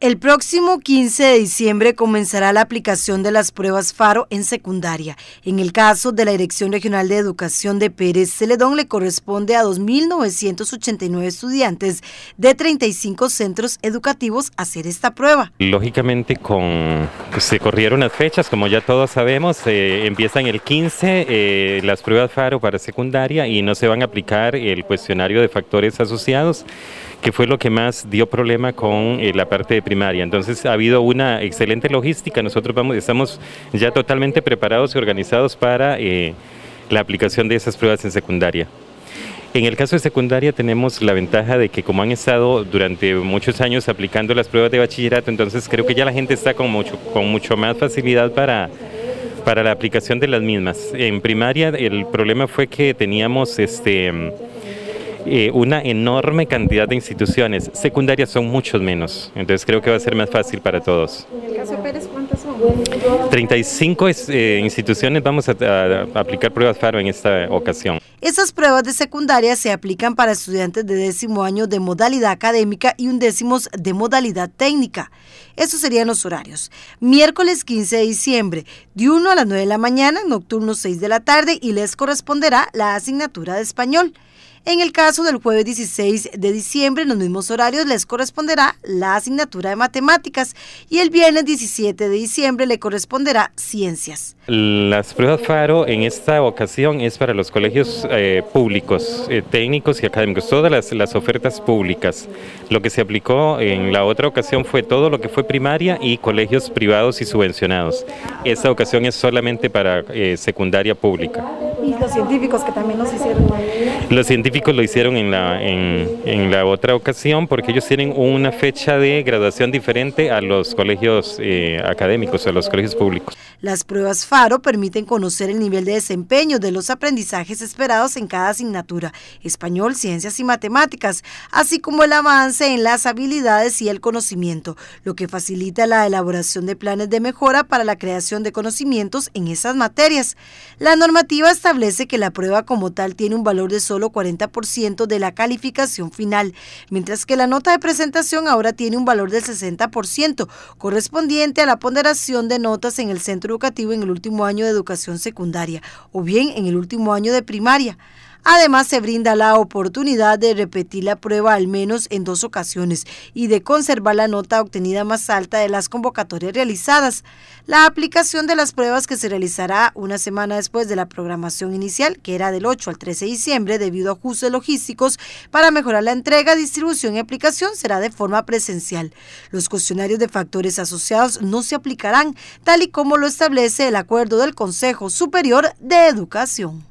El próximo 15 de diciembre comenzará la aplicación de las pruebas FARO en secundaria. En el caso de la Dirección Regional de Educación de Pérez Celedón le corresponde a 2.989 estudiantes de 35 centros educativos hacer esta prueba. Lógicamente con, se corrieron las fechas, como ya todos sabemos, eh, empiezan el 15 eh, las pruebas FARO para secundaria y no se van a aplicar el cuestionario de factores asociados que fue lo que más dio problema con eh, la parte de primaria. Entonces ha habido una excelente logística, nosotros vamos, estamos ya totalmente preparados y organizados para eh, la aplicación de esas pruebas en secundaria. En el caso de secundaria tenemos la ventaja de que como han estado durante muchos años aplicando las pruebas de bachillerato, entonces creo que ya la gente está con mucho, con mucho más facilidad para, para la aplicación de las mismas. En primaria el problema fue que teníamos este eh, una enorme cantidad de instituciones. Secundarias son muchos menos, entonces creo que va a ser más fácil para todos. ¿En el caso Pérez cuántas son? 35 eh, instituciones vamos a, aplicar pruebas FARO en esta ocasión. Esas pruebas de secundaria se aplican para estudiantes de décimo año de modalidad académica y undécimos de modalidad técnica. esos serían los horarios. Miércoles 15 de diciembre, de 1 a las 9 de la mañana, nocturno 6 de la tarde y les corresponderá la asignatura de español. En el caso del jueves 16 de diciembre, en los mismos horarios les corresponderá la asignatura de matemáticas y el viernes 17 de diciembre le corresponderá ciencias. Las pruebas FARO en esta ocasión es para los colegios eh, públicos, eh, técnicos y académicos, todas las, ofertas públicas. Lo que se aplicó en la otra ocasión fue todo lo que fue primaria y colegios privados y subvencionados. Esta ocasión es solamente para eh, secundaria pública y los científicos que también nos hicieron. Los científicos lo hicieron en la, en, la otra ocasión porque ellos tienen una fecha de graduación diferente a los colegios eh, académicos, a los colegios públicos. Las pruebas FARO permiten conocer el nivel de desempeño de los aprendizajes esperados en cada asignatura, español, ciencias y matemáticas, así como el avance en las habilidades y el conocimiento, lo que facilita la elaboración de planes de mejora para la creación de conocimientos en esas materias. La normativa está establece que la prueba como tal tiene un valor de solo 40% de la calificación final, mientras que la nota de presentación ahora tiene un valor del 60%, correspondiente a la ponderación de notas en el centro educativo en el último año de educación secundaria o bien en el último año de primaria. Además, se brinda la oportunidad de repetir la prueba al menos en dos ocasiones y de conservar la nota obtenida más alta de las convocatorias realizadas. La aplicación de las pruebas que se realizará una semana después de la programación inicial, que era del 8 al 13 de diciembre, debido a ajustes logísticos para mejorar la entrega, distribución y aplicación, será de forma presencial. Los cuestionarios de factores asociados no se aplicarán, tal y como lo establece el acuerdo del Consejo Superior de Educación.